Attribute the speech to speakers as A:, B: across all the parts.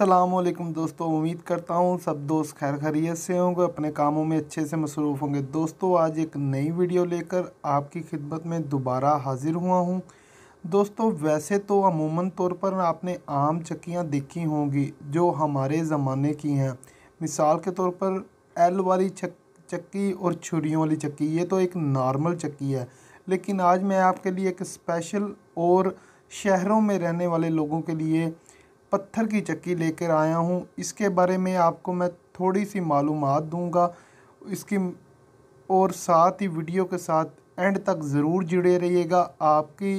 A: असलम दोस्तों उम्मीद करता हूँ सब दोस्त खैर खैरियत से होंगे अपने कामों में अच्छे से मसरूफ़ होंगे दोस्तों आज एक नई वीडियो लेकर आपकी खिदमत में दोबारा हाज़िर हुआ हूँ दोस्तों वैसे तो अमूमन तौर पर आपने आम चक्कियाँ देखी होंगी जो हमारे ज़माने की हैं मिसाल के तौर पर एल वाली चक चक्की और छुरी वाली चक्की ये तो एक नॉर्मल चक्की है लेकिन आज मैं आपके लिए एक स्पेशल और शहरों में रहने वाले लोगों के लिए पत्थर की चक्की लेकर आया हूँ इसके बारे में आपको मैं थोड़ी सी मालूम दूँगा इसकी और साथ ही वीडियो के साथ एंड तक ज़रूर जुड़े रहिएगा आपकी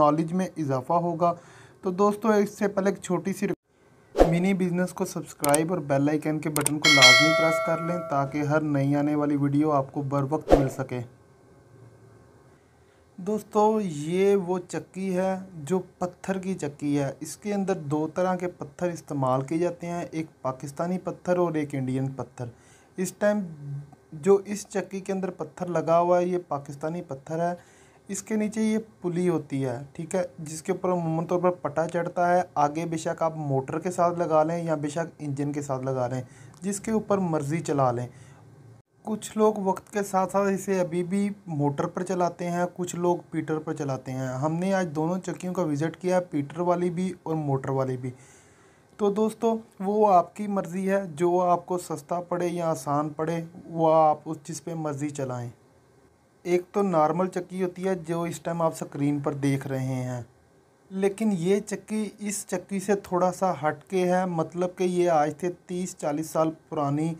A: नॉलेज में इजाफा होगा तो दोस्तों इससे पहले एक छोटी सी मिनी बिजनेस को सब्सक्राइब और बेल आइकन के बटन को लाजमी प्रेस कर लें ताकि हर नई आने वाली वीडियो आपको बर वक्त मिल सके दोस्तों ये वो चक्की है जो पत्थर की चक्की है इसके अंदर दो तरह के पत्थर इस्तेमाल किए जाते हैं एक पाकिस्तानी पत्थर और एक इंडियन पत्थर इस टाइम जो इस चक्की के अंदर पत्थर लगा हुआ है ये पाकिस्तानी पत्थर है इसके नीचे ये पुली होती है ठीक है जिसके ऊपर अमूमन तौर पर पटा चढ़ता है आगे बेशक आप मोटर के साथ लगा लें या बेशक इंजन के साथ लगा लें जिसके ऊपर मर्ज़ी चला लें कुछ लोग वक्त के साथ साथ इसे अभी भी मोटर पर चलाते हैं कुछ लोग पीटर पर चलाते हैं हमने आज दोनों चक्कियों का विज़िट किया पीटर वाली भी और मोटर वाली भी तो दोस्तों वो आपकी मर्ज़ी है जो आपको सस्ता पड़े या आसान पड़े वो आप उस चीज़ पे मर्ज़ी चलाएं एक तो नॉर्मल चक्की होती है जो इस टाइम आप स्क्रीन पर देख रहे हैं लेकिन ये चक्की इस चक्की से थोड़ा सा हट के है मतलब कि ये आज से तीस चालीस साल पुरानी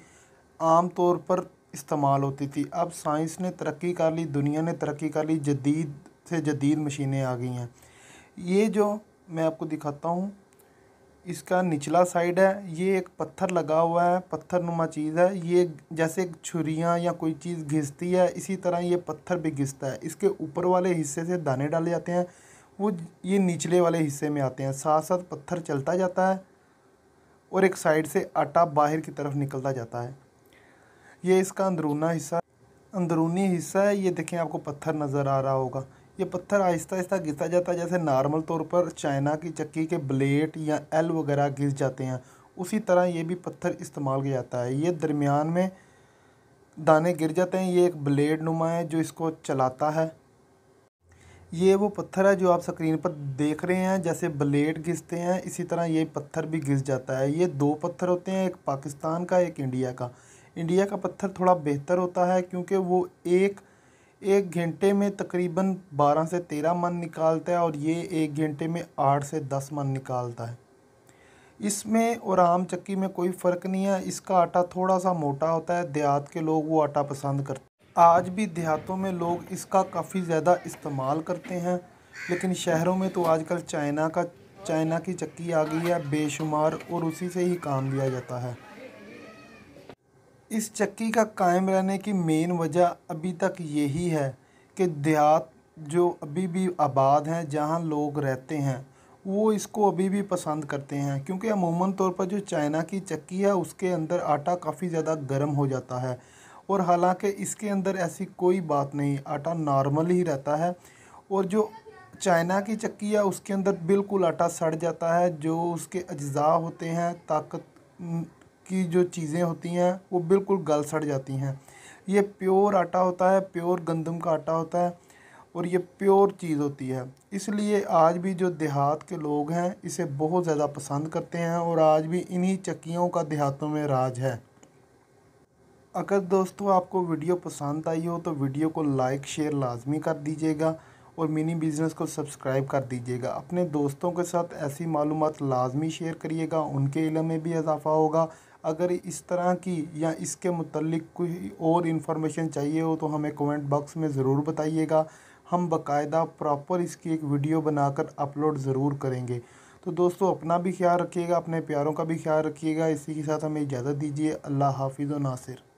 A: आम तौर पर इस्तेमाल होती थी अब साइंस ने तरक्की कर ली दुनिया ने तरक्की कर ली जदीद से जदीद मशीनें आ गई हैं ये जो मैं आपको दिखाता हूँ इसका निचला साइड है ये एक पत्थर लगा हुआ है पत्थर नुमा चीज़ है ये जैसे छुरियाँ या कोई चीज़ घिसती है इसी तरह ये पत्थर भी घिसता है इसके ऊपर वाले हिस्से से दाने डाले जाते हैं वो ये निचले वाले हिस्से में आते हैं साथ साथ पत्थर चलता जाता है और एक साइड से आटा बाहर की तरफ निकलता जाता है ये इसका अंदरूना हिस्सा अंदरूनी हिस्सा है ये देखें आपको पत्थर नज़र आ रहा होगा ये पत्थर आहिस्ता आहिस्ता घिसा जाता है जैसे नॉर्मल तौर पर चाइना की चक्की के ब्लेड या एल वगैरह घिस जाते हैं उसी तरह ये भी पत्थर इस्तेमाल किया जाता है ये दरमियान में दाने गिर जाते हैं ये एक ब्लेड नुमा है जो इसको चलाता है ये वो पत्थर है जो आप स्क्रीन पर देख रहे हैं जैसे ब्लेड घिसते हैं इसी तरह ये पत्थर भी घिस जाता है ये दो पत्थर होते हैं एक पाकिस्तान का एक इंडिया का इंडिया का पत्थर थोड़ा बेहतर होता है क्योंकि वो एक एक घंटे में तकरीबन बारह से तेरह मन निकालता है और ये एक घंटे में आठ से दस मन निकालता है इसमें और आम चक्की में कोई फ़र्क नहीं है इसका आटा थोड़ा सा मोटा होता है देहात के लोग वो आटा पसंद करते आज भी देहातों में लोग इसका काफ़ी ज़्यादा इस्तेमाल करते हैं लेकिन शहरों में तो आजकल चाइना का चाइना की चक्की आ गई है बेशुमार और उसी से ही काम लिया जाता है इस चक्की का कायम रहने की मेन वजह अभी तक यही है कि देहात जो अभी भी आबाद हैं जहां लोग रहते हैं वो इसको अभी भी पसंद करते हैं क्योंकि अमूमन तौर पर जो चाइना की चक्की है उसके अंदर आटा काफ़ी ज़्यादा गर्म हो जाता है और हालांकि इसके अंदर ऐसी कोई बात नहीं आटा नॉर्मल ही रहता है और जो चाइना की चक्की है उसके अंदर बिल्कुल आटा सड़ जाता है जो उसके अज्जा होते हैं ताकत की जो चीज़ें होती हैं वो बिल्कुल गल सड़ जाती हैं ये प्योर आटा होता है प्योर गंदम का आटा होता है और ये प्योर चीज़ होती है इसलिए आज भी जो देहात के लोग हैं इसे बहुत ज़्यादा पसंद करते हैं और आज भी इन्हीं चक्कियों का देहातों में राज है अगर दोस्तों आपको वीडियो पसंद आई हो तो वीडियो को लाइक शेयर लाजमी कर दीजिएगा और मिनी बिज़नेस को सब्सक्राइब कर दीजिएगा अपने दोस्तों के साथ ऐसी मालूम लाजमी शेयर करिएगा उनके इलम में भी इजाफ़ा होगा अगर इस तरह की या इसके मतलब कोई और इन्फॉर्मेशन चाहिए हो तो हमें कमेंट बॉक्स में ज़रूर बताइएगा हम बकायदा प्रॉपर इसकी एक वीडियो बनाकर अपलोड ज़रूर करेंगे तो दोस्तों अपना भी ख्याल रखिएगा अपने प्यारों का भी ख्याल रखिएगा इसी के साथ हमें इजाज़त दीजिए अल्लाह हाफिज़ नासिर